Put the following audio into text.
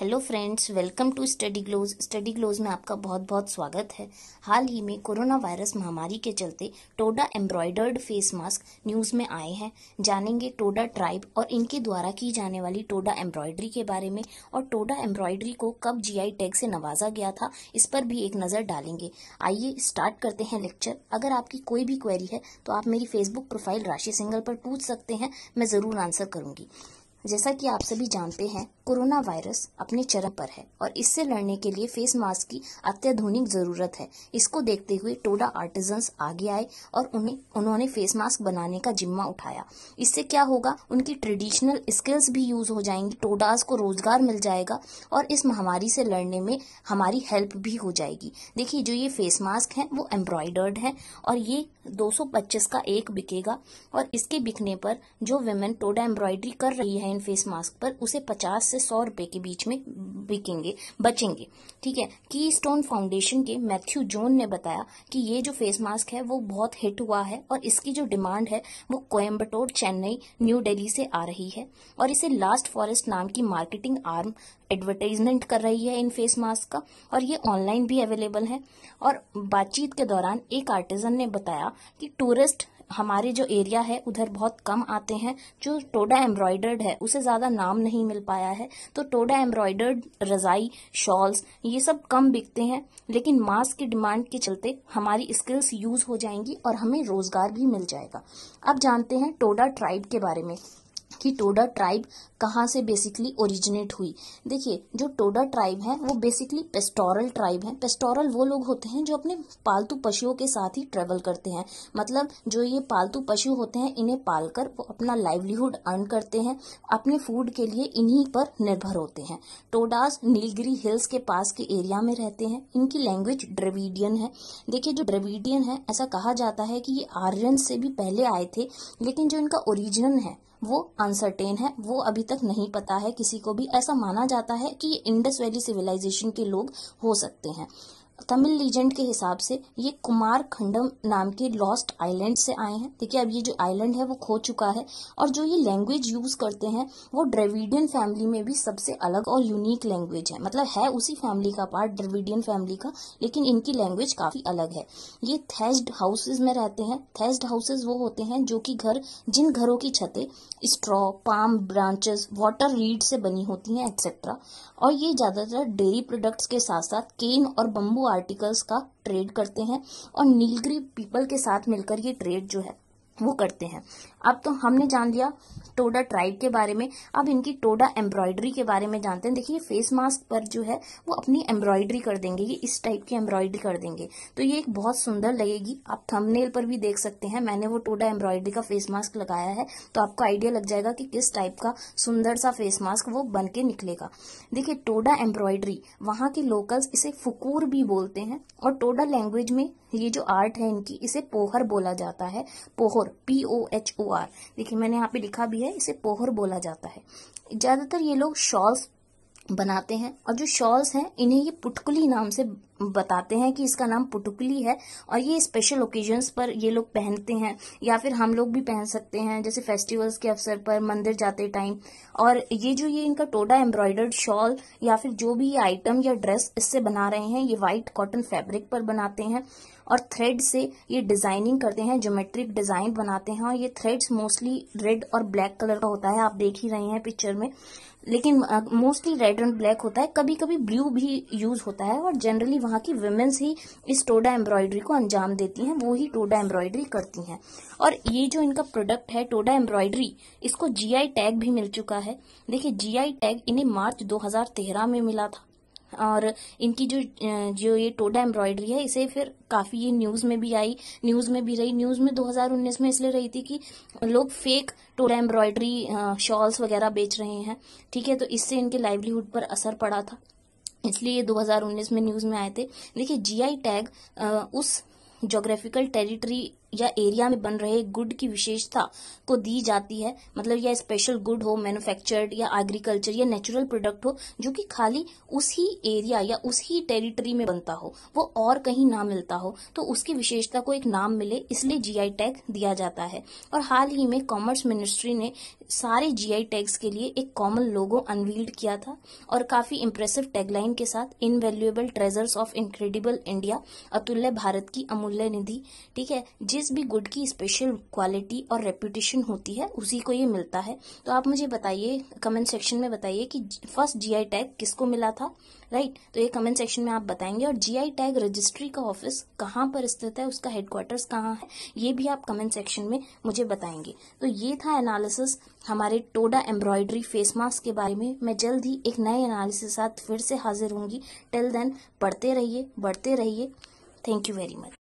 hello friends welcome to study glows study glows में आपका बहुत बहुत स्वागत है हाल ही में कोरोना वायरस महामारी के चलते Toda embroidered face mask news में आए हैं जानेंगे टोडा ट्राइब और इनके द्वारा की जाने वाली टोडा एम्ब्रॉयडरी के बारे में और टोडा एम्ब्रॉयडरी को कब जीआई टैग से नवाजा गया था इस पर भी एक नज़र डालेंगे आइए स्टार्ट करते हैं लेक्चर अगर आपकी कोई भी क्वेरी है तो आप मेरी फेसबुक प्रोफाइल राशि सिंगल पर पूछ सकते हैं मैं ज़रूर आंसर करूँगी जैसा कि आप सभी जानते हैं कोरोना वायरस अपने चरम पर है और इससे लड़ने के लिए फेस मास्क की अत्याधुनिक जरूरत है इसको देखते हुए टोडा आर्टिजन आगे आए और उन्हें उन्होंने फेस मास्क बनाने का जिम्मा उठाया इससे क्या होगा उनकी ट्रेडिशनल स्किल्स भी यूज हो जाएंगी टोडास को रोजगार मिल जाएगा और इस महामारी से लड़ने में हमारी हेल्प भी हो जाएगी देखिए जो ये फेस मास्क है वो एम्ब्रॉयडर्ड है और ये दो का एक बिकेगा और इसके बिकने पर जो वेमेन टोडा एम्ब्रॉयडरी कर रही है एंड फेस मास्क पर उसे 50 से 100 रुपए के बीच में बिकेंगे बचेंगे ठीक है की स्टोन फाउंडेशन के मैथ्यू जोन ने बताया कि ये जो फेस मास्क है वो बहुत हिट हुआ है और इसकी जो डिमांड है वो कोयम्बटोर चेन्नई न्यू डेली से आ रही है और इसे लास्ट फॉरेस्ट नाम की मार्केटिंग आर्म एडवर्टाइजमेंट कर रही है इन फेस मास्क का और ये ऑनलाइन भी अवेलेबल है और बातचीत के दौरान एक आर्टिजन ने बताया कि टूरिस्ट हमारे जो एरिया है उधर बहुत कम आते हैं जो टोडा एम्ब्रॉयडर्ड है उसे ज़्यादा नाम नहीं मिल पाया है तो टोडा एम्ब्रॉयडर्ड रज़ाई शॉल्स ये सब कम बिकते हैं लेकिन मास्क की डिमांड के चलते हमारी स्किल्स यूज़ हो जाएंगी और हमें रोज़गार भी मिल जाएगा अब जानते हैं टोडा ट्राइब के बारे में कि टोडा ट्राइब कहाँ से बेसिकली ओरिजिनेट हुई देखिए जो टोडा ट्राइब है वो बेसिकली पेस्टोरल ट्राइब है पेस्टोरल वो लोग होते हैं जो अपने पालतू पशुओं के साथ ही ट्रेवल करते हैं मतलब जो ये पालतू पशु होते हैं इन्हें पालकर वो अपना लाइवलीहुड अर्न करते हैं अपने फूड के लिए इन्हीं पर निर्भर होते हैं टोडास नीलगिरी हिल्स के पास के एरिया में रहते हैं इनकी लैंग्वेज ड्रेविडियन है देखिये जो ड्रेविडियन है ऐसा कहा जाता है कि ये आर्यन से भी पहले आए थे लेकिन जो इनका ओरिजिनल है वो अनसर्टेन है वो अभी तक नहीं पता है किसी को भी ऐसा माना जाता है कि ये इंडस वैली सिविलाइजेशन के लोग हो सकते हैं तमिल लीजेंड के हिसाब से ये कुमार खंडम नाम के लॉस्ट आइलैंड से आए हैं देखिए अब ये जो आइलैंड है वो खो चुका है और जो ये लैंग्वेज यूज करते हैं वो ड्रेविडियन फैमिली में भी सबसे अलग और यूनिक लैंग्वेज है मतलब है उसी फैमिली का पार्ट ड्रेविडियन फैमिली का लेकिन इनकी लैंग्वेज काफी अलग है ये थेस्ड हाउसेज में रहते हैं थेस्ड हाउसेज वो होते हैं जो कि घर जिन घरों की छतें straw palm branches water reed से बनी होती हैं एक्सेट्रा और ये ज्यादातर डेयरी प्रोडक्ट्स के साथ साथ केन और बम्बू आर्टिकल्स का ट्रेड करते हैं और नीलग्री पीपल के साथ मिलकर ये ट्रेड जो है वो करते हैं अब तो हमने जान लिया टोडा ट्राइब के बारे में अब इनकी टोडा एम्ब्रॉयडरी के बारे में जानते हैं देखिए फेस मास्क पर जो है वो अपनी एम्ब्रॉयडरी कर देंगे ये इस टाइप की एम्ब्रॉयडरी कर देंगे तो ये एक बहुत सुंदर लगेगी आप थंबनेल पर भी देख सकते हैं मैंने वो टोडा एम्ब्रॉयडरी का फेस मास्क लगाया है तो आपको आइडिया लग जाएगा कि किस टाइप का सुंदर सा फेस मास्क वो बन के निकलेगा देखिये टोडा एम्ब्रॉयडरी वहाँ के लोकल्स इसे फुकूर भी बोलते हैं और टोडा लैंग्वेज में ये जो आर्ट है इनकी इसे पोहर बोला जाता है Pohar P O H O R देखिए मैंने यहाँ पे लिखा भी है इसे पोहर बोला जाता है ज्यादातर ये लोग शॉल्स बनाते हैं और जो शॉल्स हैं इन्हें ये पुटकुली नाम से बताते हैं कि इसका नाम पुटुकली है और ये स्पेशल ओकेजन्स पर ये लोग पहनते हैं या फिर हम लोग भी पहन सकते हैं जैसे फेस्टिवल्स के अवसर पर मंदिर जाते टाइम और ये जो ये इनका टोडा एम्ब्रॉयडर्ड शॉल या फिर जो भी आइटम या ड्रेस इससे बना रहे हैं ये व्हाइट कॉटन फैब्रिक पर बनाते हैं और थ्रेड से ये डिजाइनिंग करते हैं ज्योमेट्रिक डिजाइन बनाते हैं और ये थ्रेड्स मोस्टली रेड और ब्लैक कलर का होता है आप देख ही रहे हैं पिक्चर में लेकिन मोस्टली रेड एंड ब्लैक होता है कभी कभी ब्लू भी यूज होता है और जनरली वहां वहाँ की वुमेन्स ही इस टोडा एम्ब्रॉयडरी को अंजाम देती हैं वो ही टोडा एम्ब्रॉयडरी करती हैं और ये जो इनका प्रोडक्ट है टोडा एम्ब्रॉयडरी इसको जी टैग भी मिल चुका है देखिए जी टैग इन्हें मार्च दो में मिला था और इनकी जो जो ये टोडा एम्ब्रॉयडरी है इसे फिर काफ़ी ये न्यूज़ में भी आई न्यूज़ में भी रही न्यूज़ में 2019 में इसलिए रही थी कि लोग फेक टोडा एम्ब्रॉयडरी शॉल्स वगैरह बेच रहे हैं ठीक है तो इससे इनके लाइवलीहुड पर असर पड़ा था इसलिए ये 2019 में न्यूज़ में आए थे देखिए जीआई टैग उस जोग्राफिकल टेरिटरी या एरिया में बन रहे गुड की विशेषता को दी जाती है मतलब या स्पेशल गुड हो मैन्युफैक्चर्ड या एग्रीकल्चर या नेचुरल प्रोडक्ट हो जो कि खाली उसी एरिया या उसी टेरिटरी में बनता हो वो और कहीं ना मिलता हो तो उसकी विशेषता को एक नाम मिले इसलिए जीआई टैग दिया जाता है और हाल ही में कॉमर्स मिनिस्ट्री ने सारे जीआई टैग्स के लिए एक कॉमन लोगो अनवील्ड किया था और काफी इंप्रेसिव टैगलाइन के साथ invaluable treasures of incredible India अतुल्य भारत की अमूल्य निधि ठीक है जिस जिस भी गुड की स्पेशल क्वालिटी और रेपुटेशन होती है उसी को ये मिलता है तो आप मुझे बताइए कमेंट सेक्शन में बताइए कि फर्स्ट जीआई टैग किसको मिला था राइट तो ये कमेंट सेक्शन में आप बताएंगे और जीआई टैग रजिस्ट्री का ऑफिस कहाँ पर स्थित है उसका हेडक्वार्टर्स कहाँ है ये भी आप कमेंट सेक्शन में मुझे बताएंगे तो ये था एनालिसिस हमारे टोडा एम्ब्रॉयडरी फेस मास्क के बारे में मैं जल्द ही एक नए एनालिसिस साथ फिर से हाजिर होंगी टिल देन पढ़ते रहिए बढ़ते रहिए थैंक यू वेरी मच